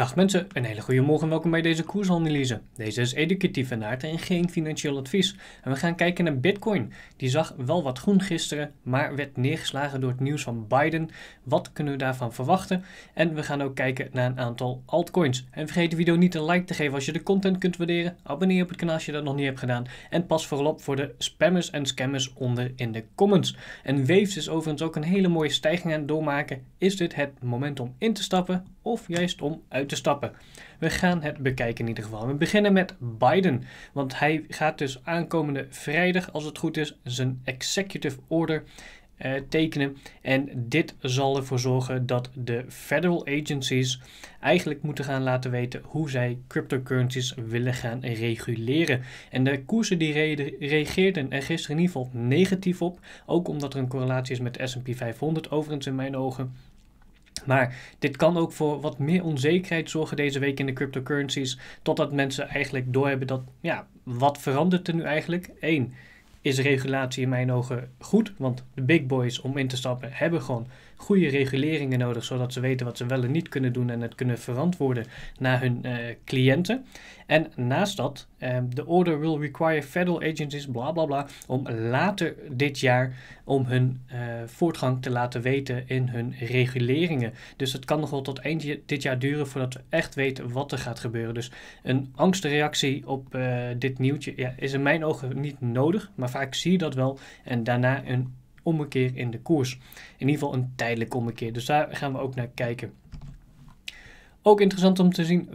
Dag mensen, een hele goede morgen welkom bij deze koersanalyse. Deze is educatief en aard en geen financieel advies. En we gaan kijken naar Bitcoin. Die zag wel wat groen gisteren, maar werd neergeslagen door het nieuws van Biden. Wat kunnen we daarvan verwachten? En we gaan ook kijken naar een aantal altcoins. En vergeet de video niet een like te geven als je de content kunt waarderen. Abonneer op het kanaal als je dat nog niet hebt gedaan. En pas vooral op voor de spammers en scammers onder in de comments. En Waves is overigens ook een hele mooie stijging aan het doormaken. Is dit het moment om in te stappen of juist om uit stappen. We gaan het bekijken in ieder geval. We beginnen met Biden, want hij gaat dus aankomende vrijdag, als het goed is, zijn executive order eh, tekenen. En dit zal ervoor zorgen dat de federal agencies eigenlijk moeten gaan laten weten hoe zij cryptocurrencies willen gaan reguleren. En de koersen die reageerden er gisteren in ieder geval negatief op, ook omdat er een correlatie is met de S&P 500 overigens in mijn ogen. Maar dit kan ook voor wat meer onzekerheid zorgen deze week in de cryptocurrencies. Totdat mensen eigenlijk doorhebben dat, ja, wat verandert er nu eigenlijk? Eén, is regulatie in mijn ogen goed? Want de big boys om in te stappen hebben gewoon goede reguleringen nodig. Zodat ze weten wat ze wel en niet kunnen doen en het kunnen verantwoorden naar hun eh, cliënten. En naast dat, ehm, de order will require federal agencies, bla bla bla, om later dit jaar om hun eh, voortgang te laten weten in hun reguleringen. Dus het kan nog wel tot eind dit jaar duren voordat we echt weten wat er gaat gebeuren. Dus een angstreactie op eh, dit nieuwtje ja, is in mijn ogen niet nodig, maar vaak zie je dat wel. En daarna een ommekeer in de koers. In ieder geval een tijdelijke ommekeer. Dus daar gaan we ook naar kijken. Ook interessant om te zien, 75,8%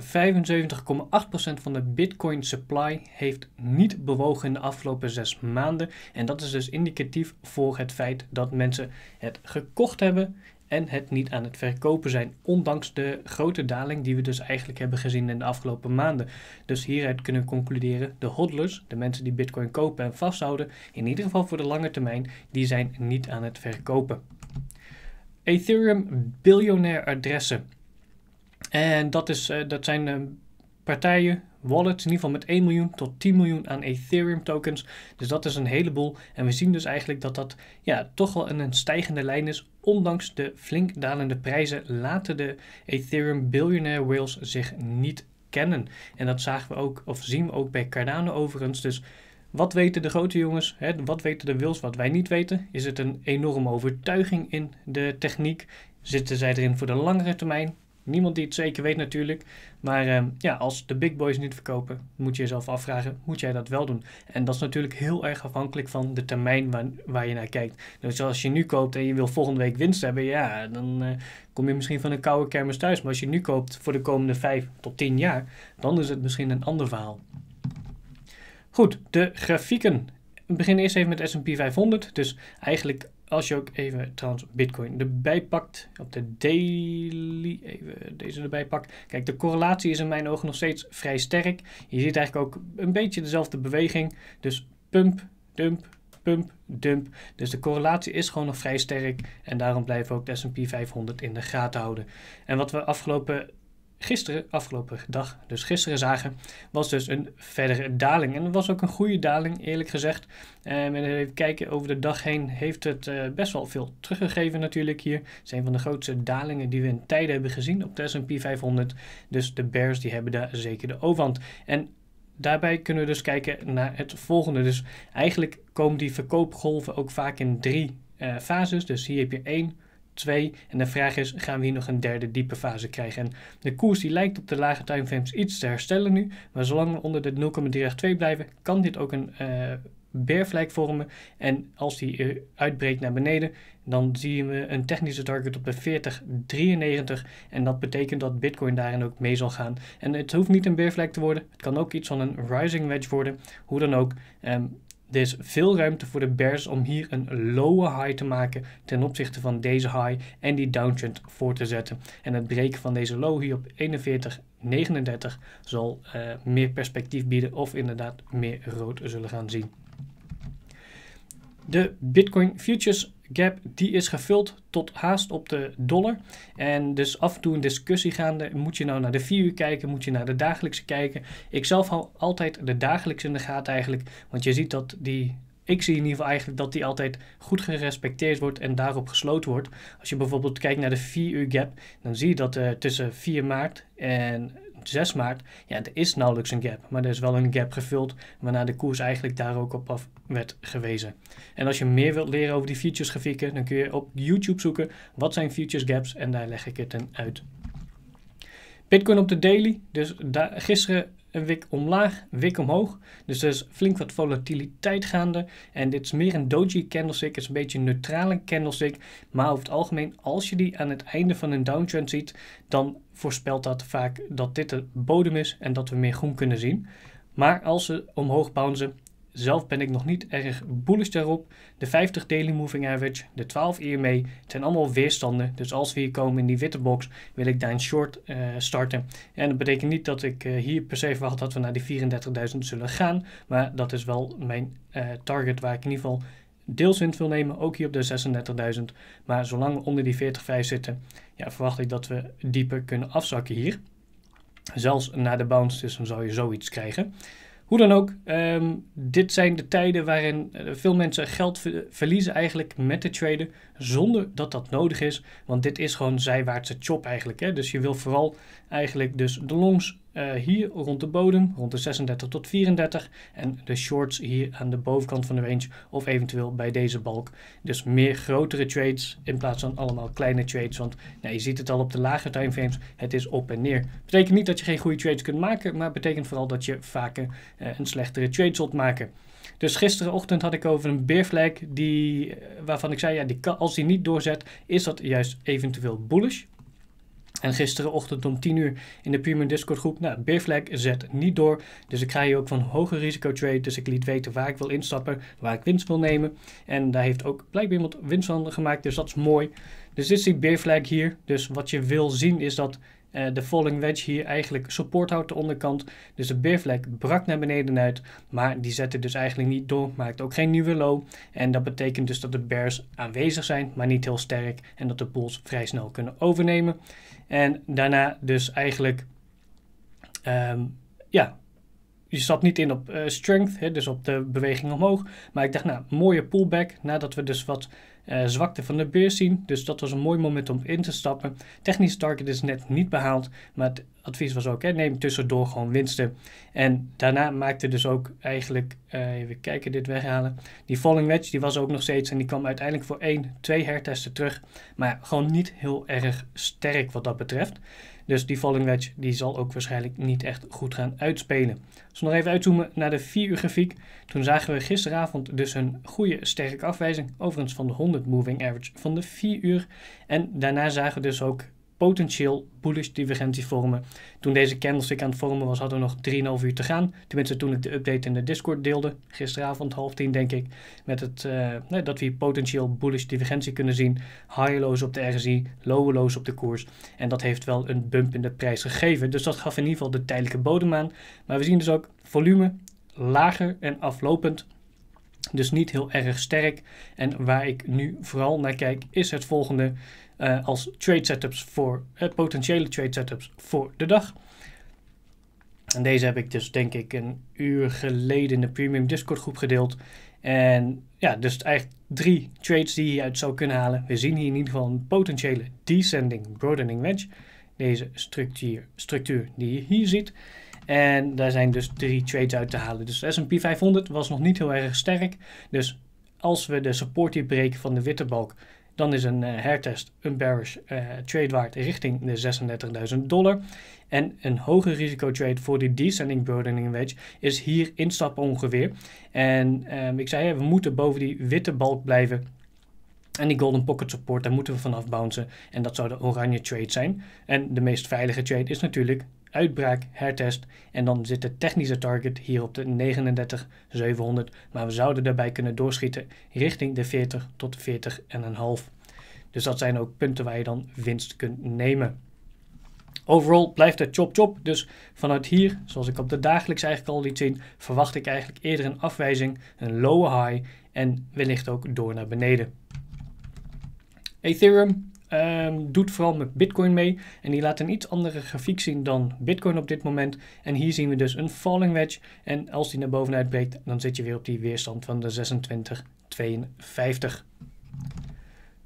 van de Bitcoin supply heeft niet bewogen in de afgelopen zes maanden. En dat is dus indicatief voor het feit dat mensen het gekocht hebben en het niet aan het verkopen zijn, ondanks de grote daling die we dus eigenlijk hebben gezien in de afgelopen maanden. Dus hieruit kunnen we concluderen, de hodlers, de mensen die bitcoin kopen en vasthouden, in ieder geval voor de lange termijn, die zijn niet aan het verkopen. Ethereum biljonair adressen. En dat, is, eh, dat zijn eh, partijen, wallets, in ieder geval met 1 miljoen tot 10 miljoen aan Ethereum tokens. Dus dat is een heleboel. En we zien dus eigenlijk dat dat ja, toch wel een, stijgende lijn is. Ondanks de flink dalende prijzen laten de Ethereum billionaire whales zich niet kennen. En dat zagen we ook, of zien we ook bij Cardano overigens. Dus wat weten de grote jongens? Hè? Wat weten de whales wat wij niet weten? Is het een enorme overtuiging in de techniek? Zitten zij erin voor de langere termijn? Niemand die het zeker weet natuurlijk. Maar ehm, ja, als de big boys niet verkopen, moet je jezelf afvragen, moet jij dat wel doen? En dat is natuurlijk heel erg afhankelijk van de termijn waar, waar je naar kijkt. Dus als je nu koopt en je wil volgende week winst hebben, ja, dan eh, kom je misschien van een koude kermis thuis. Maar als je nu koopt voor de komende 5 tot 10 jaar, dan is het misschien een ander verhaal. Goed, de grafieken. We beginnen eerst even met S&P 500. Dus eigenlijk als je ook even trouwens Bitcoin erbij pakt, op de daily, even deze erbij pakt. Kijk, de correlatie is in mijn ogen nog steeds vrij sterk. Je ziet eigenlijk ook een beetje dezelfde beweging. Dus pump, dump, pump, dump. Dus de correlatie is gewoon nog vrij sterk. En daarom blijven we ook de SP 500 in de gaten houden. En wat we afgelopen gisteren, afgelopen dag, dus gisteren zagen, was dus een verdere daling. En dat was ook een goede daling, eerlijk gezegd. en eh, even kijken over de dag heen, heeft het eh, best wel veel teruggegeven natuurlijk hier. Het is een van de grootste dalingen die we in tijden hebben gezien op de S&P 500. Dus de bears die hebben daar zeker de overhand. En daarbij kunnen we dus kijken naar het volgende. Dus eigenlijk komen die verkoopgolven ook vaak in drie uh, fases. Dus hier heb je één 2. En de vraag is, gaan we hier nog een derde diepe fase krijgen? En de koers die lijkt op de lage timeframes iets te herstellen nu. Maar zolang we onder de 0,382 blijven, kan dit ook een uh, eh, flag vormen. En als die eh, uitbreekt naar beneden, dan zien we een technische target op de 40,93. En dat betekent dat Bitcoin daarin ook mee zal gaan. En het hoeft niet een flag te worden. Het kan ook iets van een rising wedge worden. Hoe dan ook. Ehm, er is veel ruimte voor de bears om hier een lower high te maken ten opzichte van deze high en die downtrend voor te zetten. En het breken van deze low hier op 41,39 zal eh, meer perspectief bieden of inderdaad meer rood zullen gaan zien. De Bitcoin futures gap die is gevuld tot haast op de dollar. En dus af en toe een discussie gaande. Moet je nou naar de 4 uur kijken? Moet je naar de dagelijkse kijken? Ik zelf hou altijd de dagelijkse in de gaten eigenlijk. Want je ziet dat die ik zie in ieder geval eigenlijk dat die altijd goed gerespecteerd wordt en daarop gesloten wordt. Als je bijvoorbeeld kijkt naar de 4 uur gap, dan zie je dat eh, tussen 4 maart en 6 maart, ja, er is nauwelijks een gap. Maar er is wel een gap gevuld, waarna de koers eigenlijk daar ook op af werd gewezen. En als je meer wilt leren over die futures grafieken, dan kun je op YouTube zoeken wat zijn futures gaps en daar leg ik het in uit. Bitcoin op de daily, dus gisteren wik omlaag, wik omhoog. Dus er is flink wat volatiliteit gaande. En dit is meer een doji candlestick, is een beetje een neutrale candlestick. Maar over het algemeen, als je die aan het einde van een downtrend ziet, dan voorspelt dat vaak dat dit de bodem is en dat we meer groen kunnen zien. Maar als ze omhoog bouncen, zelf ben ik nog niet erg bullish daarop. De 50 daily moving average, de 12 hiermee, het zijn allemaal weerstanden. Dus als we hier komen in die witte box, wil ik daar een short eh, starten. En dat betekent niet dat ik eh, hier per se verwacht dat we naar die 34.000 zullen gaan. Maar dat is wel mijn eh, target waar ik in ieder geval deels in wil nemen. Ook hier op de 36.000. Maar zolang we onder die 40.5 zitten, ja, verwacht ik dat we dieper kunnen afzakken hier. Zelfs na de bounce, dus dan zou je zoiets krijgen. Hoe dan ook, ehm, dit zijn de tijden waarin eh, veel mensen geld verliezen eigenlijk met de traden, zonder dat dat nodig is, want dit is gewoon zijwaartse chop eigenlijk. Hè? Dus je wil vooral eigenlijk dus de longs eh, hier rond de bodem, rond de 36 tot 34. En de shorts hier aan de bovenkant van de range of eventueel bij deze balk. Dus meer grotere trades in plaats van allemaal kleine trades. Want nou, je ziet het al op de lage timeframes, het is op en neer. Betekent niet dat je geen goede trades kunt maken, maar betekent vooral dat je vaker eh, een slechtere trade zult maken. Dus gisterenochtend had ik over een bear flag die, eh, waarvan ik zei, ja, die, als die niet doorzet, is dat juist eventueel bullish. En gisterenochtend om 10 uur in de Premium Discord groep. Nou, Beerflag zet niet door. Dus ik krijg je ook van hoge risico trade. Dus ik liet weten waar ik wil instappen. Waar ik winst wil nemen. En daar heeft ook blijkbaar iemand winst van gemaakt. Dus dat is mooi. Dus dit is die bear flag hier. Dus wat je wil zien is dat eh, de falling wedge hier eigenlijk support houdt de onderkant. Dus de bear flag brak naar beneden uit. Maar die zette dus eigenlijk niet door. Maakt ook geen nieuwe low. En dat betekent dus dat de bears aanwezig zijn. Maar niet heel sterk. En dat de bulls vrij snel kunnen overnemen. En daarna dus eigenlijk... Ehm, ja, je zat niet in op eh, strength, hè, dus op de beweging omhoog. Maar ik dacht, nou, mooie pullback. Nadat we dus wat eh, zwakte van de beurs zien. Dus dat was een mooi moment om in te stappen. Technisch target is net niet behaald. Maar het advies was ook, hè, neem tussendoor gewoon winsten. En daarna maakte dus ook eigenlijk, eh, even kijken, dit weghalen. Die falling wedge, die was ook nog steeds. En die kwam uiteindelijk voor 1, 2 hertesten terug. Maar gewoon niet heel erg sterk wat dat betreft. Dus die falling wedge die zal ook waarschijnlijk niet echt goed gaan uitspelen. Als we nog even uitzoomen naar de 4 uur grafiek. Toen zagen we gisteravond dus een goede sterke afwijzing. Overigens van de 100 moving average van de 4 uur. En daarna zagen we dus ook potentieel bullish divergentie vormen. Toen deze candlestick aan het vormen was, hadden we nog 3,5 uur te gaan. Tenminste, toen ik de update in de Discord deelde, gisteravond half tien denk ik, met het, eh, dat we potentieel bullish divergentie kunnen zien. Higher op de RSI, lower op de koers. En dat heeft wel een bump in de prijs gegeven. Dus dat gaf in ieder geval de tijdelijke bodem aan. Maar we zien dus ook volume lager en aflopend. Dus niet heel erg sterk. En waar ik nu vooral naar kijk, is het volgende. Eh, als trade setups voor uh, potentiële trade setups voor de dag. En deze heb ik dus denk ik een uur geleden in de premium Discord groep gedeeld. En ja, dus eigenlijk drie trades die je uit zou kunnen halen. We zien hier in ieder geval een potentiële descending broadening wedge. Deze structuur, structuur die je hier ziet. En daar zijn dus drie trades uit te halen. Dus de S&P 500 was nog niet heel erg sterk. Dus als we de support hier breken van de witte balk, dan is een eh, hertest een bearish eh, trade waard richting de 36.000 dollar. En een hoger trade voor die descending broadening wedge is hier instappen ongeveer. En ehm, ik zei, we moeten boven die witte balk blijven en die golden pocket support, daar moeten we vanaf bouncen. En dat zou de oranje trade zijn. En de meest veilige trade is natuurlijk uitbraak, hertest en dan zit de technische target hier op de 39700, maar we zouden daarbij kunnen doorschieten richting de 40 tot 40,5. Dus dat zijn ook punten waar je dan winst kunt nemen. Overall blijft het chop chop, dus vanuit hier, zoals ik op de dagelijks eigenlijk al liet zien, verwacht ik eigenlijk eerder een afwijzing, een lower high en wellicht ook door naar beneden. Ethereum Ehm, doet vooral met Bitcoin mee. En die laat een iets andere grafiek zien dan Bitcoin op dit moment. En hier zien we dus een falling wedge. En als die naar bovenuit breekt, dan zit je weer op die weerstand van de 26,52.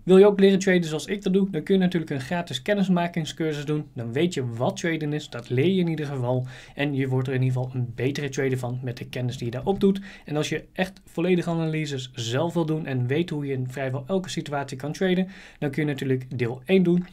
Wil je ook leren traden zoals ik dat doe? Dan kun je natuurlijk een gratis kennismakingscursus doen. Dan weet je wat traden is, dat leer je in ieder geval. En je wordt er in ieder geval een betere trader van met de kennis die je daarop doet. En als je echt volledige analyses zelf wil doen en weet hoe je in vrijwel elke situatie kan traden, dan kun je natuurlijk deel 1 doen.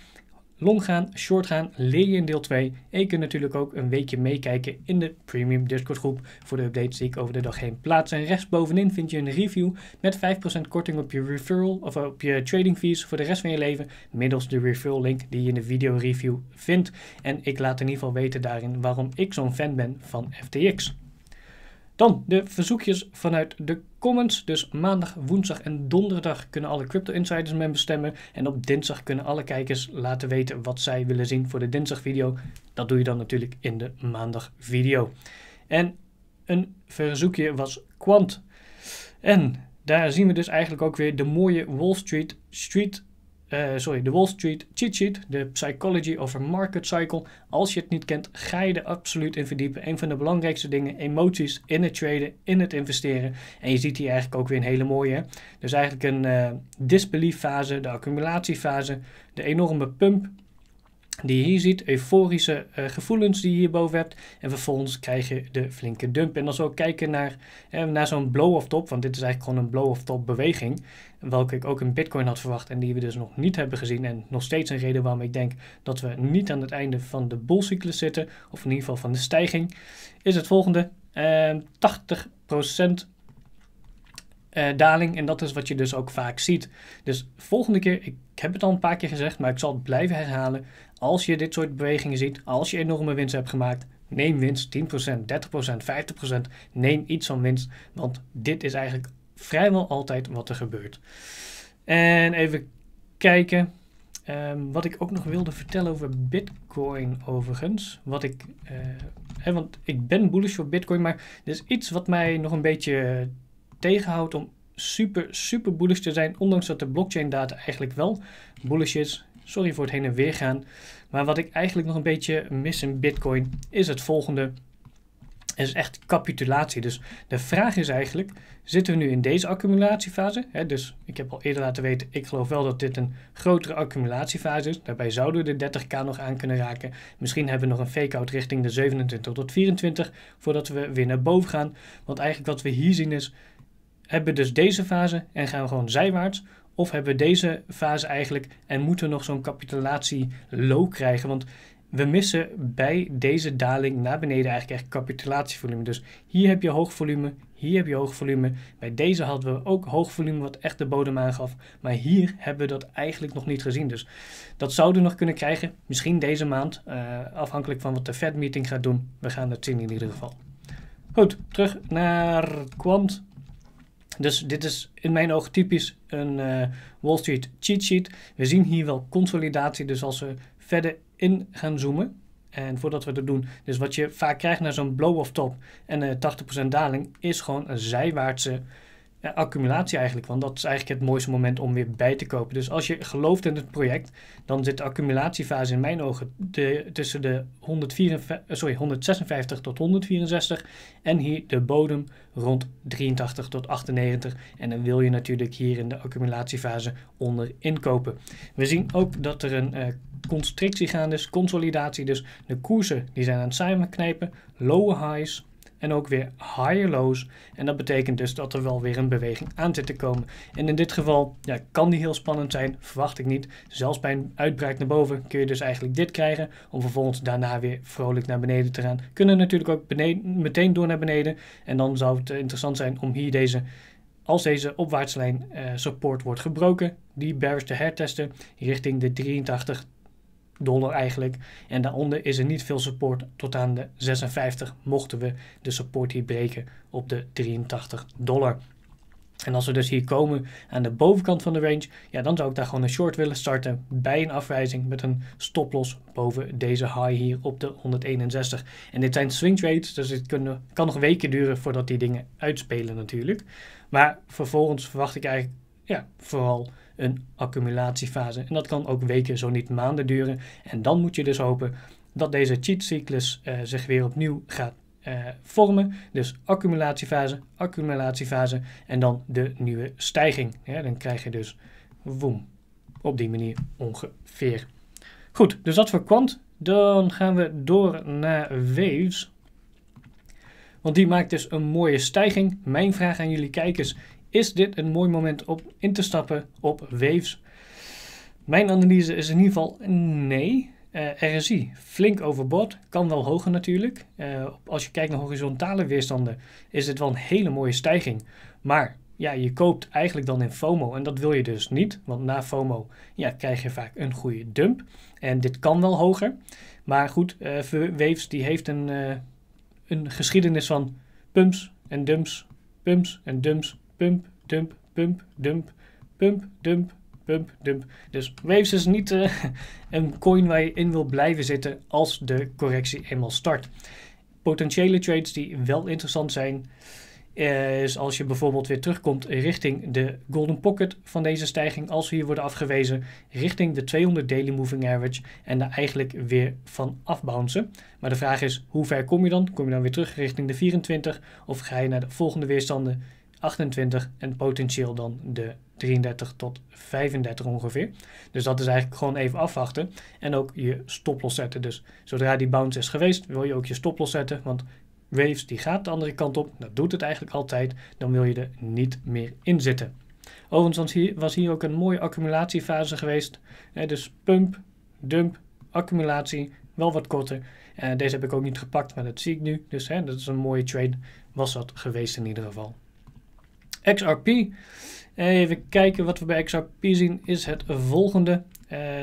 Long gaan, short gaan, leer je in deel 2. En je kunt natuurlijk ook een weekje meekijken in de Premium Discord groep voor de updates die ik over de dag heen plaats. En rechtsbovenin vind je een review met 5% korting op je referral of eh, op je trading fees voor de rest van je leven middels de referral link die je in de video review vindt. En ik laat in ieder geval weten daarin waarom ik zo'n fan ben van FTX. Dan de verzoekjes vanuit de comments. Dus maandag, woensdag en donderdag kunnen alle Crypto Insiders mee stemmen. En op dinsdag kunnen alle kijkers laten weten wat zij willen zien voor de dinsdag video. Dat doe je dan natuurlijk in de maandag video. En een verzoekje was Quant. En daar zien we dus eigenlijk ook weer de mooie Wall Street Street eh, sorry, de Wall Street Cheat Sheet, de Psychology of a Market Cycle. Als je het niet kent, ga je er absoluut in verdiepen. Een van de belangrijkste dingen, emoties in het traden, in het investeren. En je ziet hier eigenlijk ook weer een hele mooie. Dus eigenlijk een eh, disbelief fase, de accumulatiefase, de enorme pump die je hier ziet, euforische eh, gevoelens die je hierboven hebt. En vervolgens krijg je de flinke dump. En als we ook kijken naar, naar zo'n blow-off top, want dit is eigenlijk gewoon een blow-off top beweging welke ik ook in Bitcoin had verwacht en die we dus nog niet hebben gezien. En nog steeds een reden waarom ik denk dat we niet aan het einde van de bullcyclus zitten, of in ieder geval van de stijging, is het volgende. 80% ehm, uh, eh, daling. En dat is wat je dus ook vaak ziet. Dus volgende keer, ik heb het al een paar keer gezegd, maar ik zal het blijven herhalen. Als je dit soort bewegingen ziet, als je enorme winst hebt gemaakt, neem winst 10%, 30%, 50%. Neem iets van winst, want dit is eigenlijk vrijwel altijd wat er gebeurt. En even kijken. Ehm, wat ik ook nog wilde vertellen over Bitcoin, overigens. Wat ik. Eh, hè, want ik ben bullish voor Bitcoin, maar er is iets wat mij nog een beetje tegenhoudt om super, super bullish te zijn. Ondanks dat de blockchain-data eigenlijk wel bullish is. Sorry voor het heen en weer gaan. Maar wat ik eigenlijk nog een beetje mis in Bitcoin is het volgende. Het is echt capitulatie. Dus de vraag is eigenlijk, zitten we nu in deze accumulatiefase? Hè, dus ik heb al eerder laten weten, ik geloof wel dat dit een grotere accumulatiefase is. Daarbij zouden we de 30k nog aan kunnen raken. Misschien hebben we nog een fake-out richting de 27 tot 24, voordat we weer naar boven gaan. Want eigenlijk wat we hier zien is, hebben we dus deze fase en gaan we gewoon zijwaarts? Of hebben we deze fase eigenlijk en moeten we nog zo'n capitulatie low krijgen? Want we missen bij deze daling naar beneden eigenlijk echt capitulatievolume. Dus hier heb je hoog volume, hier heb je hoog volume. Bij deze hadden we ook hoog volume wat echt de bodem aangaf. Maar hier hebben we dat eigenlijk nog niet gezien. Dus dat zouden we nog kunnen krijgen. Misschien deze maand, eh, afhankelijk van wat de Fed meeting gaat doen. We gaan dat zien in ieder geval. Goed, terug naar Quant. Dus dit is in mijn oog typisch een eh, Wall Street cheat sheet. We zien hier wel consolidatie. Dus als we verder in gaan zoomen. En voordat we dat doen, dus wat je vaak krijgt na zo'n blow-off top en 80% daling, is gewoon een zijwaartse eh, accumulatie eigenlijk. Want dat is eigenlijk het mooiste moment om weer bij te kopen. Dus als je gelooft in het project, dan zit de accumulatiefase in mijn ogen tussen de 154, eh, sorry, 156 tot 164. En hier de bodem rond 83 tot 98. En dan wil je natuurlijk hier in de accumulatiefase onder inkopen. We zien ook dat er een eh, constrictie gaande is, consolidatie. Dus de koersen die zijn aan het samenknijpen. low highs en ook weer higher lows. En dat betekent dus dat er wel weer een beweging aan zit te komen. En in dit geval ja, kan die heel spannend zijn, verwacht ik niet. Zelfs bij een uitbraak naar boven kun je dus eigenlijk dit krijgen, om vervolgens daarna weer vrolijk naar beneden te gaan. Kunnen natuurlijk ook meteen door naar beneden. En dan zou het eh, interessant zijn om hier deze als deze opwaartslijn eh, support wordt gebroken, die bearish te hertesten richting de dollar eigenlijk. En daaronder is er niet veel support tot aan de 56 mochten we de support hier breken op de 83 dollar. En als we dus hier komen aan de bovenkant van de range, ja, dan zou ik daar gewoon een short willen starten bij een afwijzing met een stoploss boven deze high hier op de 161. En dit zijn swing trades, dus het kunnen, kan nog weken duren voordat die dingen uitspelen natuurlijk. Maar vervolgens verwacht ik eigenlijk ja, vooral een accumulatiefase. En dat kan ook weken, zo niet maanden duren. En dan moet je dus hopen dat deze cheatcyclus uh, zich weer opnieuw gaat eh, vormen. Dus accumulatiefase, accumulatiefase en dan de nieuwe stijging. Ja, dan krijg je dus woem. Op die manier ongeveer. Goed, dus dat voor kwant. Dan gaan we door naar Waves. Want die maakt dus een mooie stijging. Mijn vraag aan jullie kijkers is dit een mooi moment om in te stappen op Waves? Mijn analyse is in ieder geval nee. Eh, RSI flink overboord, kan wel hoger natuurlijk. Eh, als je kijkt naar horizontale weerstanden is dit wel een hele mooie stijging. Maar ja, je koopt eigenlijk dan in FOMO en dat wil je dus niet. Want na FOMO ja, krijg je vaak een goede dump. En dit kan wel hoger. Maar goed, eh, Waves die heeft een, een geschiedenis van pumps en dumps, pumps en dumps, pump, dump, pump, dump, pump, dump, pump, dump. Dus Waves is niet eh, een coin waar je in wil blijven zitten als de correctie eenmaal start. Potentiële trades die wel interessant zijn, eh, is als je bijvoorbeeld weer terugkomt richting de golden pocket van deze stijging, als we hier worden afgewezen, richting de 200 daily moving average en daar eigenlijk weer van afbouncen. Maar de vraag is, hoe ver kom je dan? Kom je dan weer terug richting de 24 of ga je naar de volgende weerstanden 28 en potentieel dan de 33 tot 35 ongeveer. Dus dat is eigenlijk gewoon even afwachten en ook je stoploss zetten. Dus zodra die bounce is geweest, wil je ook je stoploss zetten, want Waves die gaat de andere kant op, dat doet het eigenlijk altijd, dan wil je er niet meer in zitten. Overigens was hier, was hier ook een mooie accumulatiefase geweest. dus pump, dump, accumulatie, wel wat korter. Eh, deze heb ik ook niet gepakt, maar dat zie ik nu. Dus hè, dat is een mooie trade, was dat geweest in ieder geval. XRP. Even kijken wat we bij XRP zien is het volgende.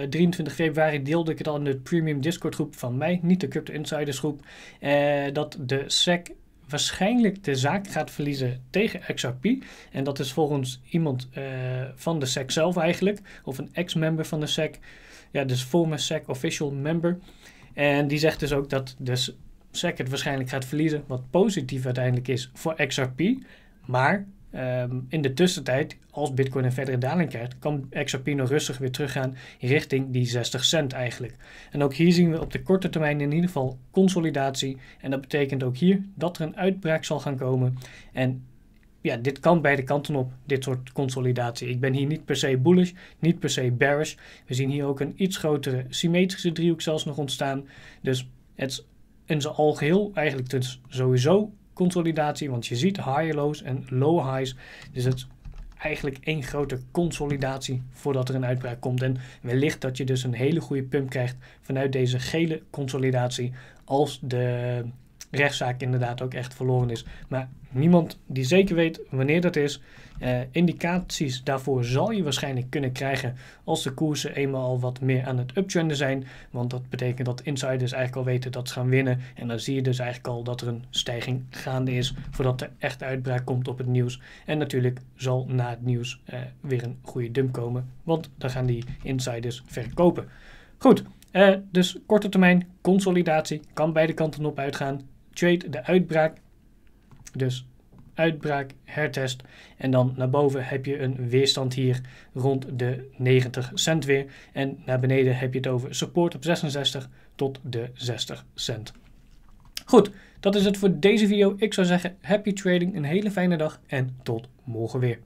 23 eh, februari deelde ik het al in de premium Discord groep van mij, niet de Crypto Insiders groep, eh, dat de SEC waarschijnlijk de zaak gaat verliezen tegen XRP. En dat is volgens iemand eh, van de SEC zelf eigenlijk, of een ex-member van de SEC, ja, dus former SEC official member. En die zegt dus ook dat de SEC het waarschijnlijk gaat verliezen, wat positief uiteindelijk is voor XRP. Maar Ehm, in de tussentijd, als Bitcoin een verdere daling krijgt, kan Exapino rustig weer teruggaan richting die 60 cent eigenlijk. En ook hier zien we op de korte termijn in ieder geval consolidatie. En dat betekent ook hier dat er een uitbraak zal gaan komen. En ja, dit kan beide kanten op, dit soort consolidatie. Ik ben hier niet per se bullish, niet per se bearish. We zien hier ook een iets grotere symmetrische driehoek zelfs nog ontstaan. Dus het is in zijn algeheel eigenlijk dus sowieso consolidatie, want je ziet high lows en low highs. Dus het is eigenlijk één grote consolidatie voordat er een uitbraak komt. En wellicht dat je dus een hele goede pump krijgt vanuit deze gele consolidatie als de rechtszaak inderdaad ook echt verloren is. Maar niemand die zeker weet wanneer dat is. Eh, indicaties daarvoor zal je waarschijnlijk kunnen krijgen als de koersen eenmaal al wat meer aan het uptrenden zijn. Want dat betekent dat insiders eigenlijk al weten dat ze gaan winnen. En dan zie je dus eigenlijk al dat er een stijging gaande is voordat er echt uitbraak komt op het nieuws. En natuurlijk zal na het nieuws eh, weer een goede dump komen, want dan gaan die insiders verkopen. Goed, eh, dus korte termijn consolidatie kan beide kanten op uitgaan. Trade de uitbraak. Dus uitbraak, hertest. En dan naar boven heb je een weerstand hier rond de 90 cent weer. En naar beneden heb je het over support op 66 tot de 60 cent. Goed, dat is het voor deze video. Ik zou zeggen, happy trading, een hele fijne dag en tot morgen weer.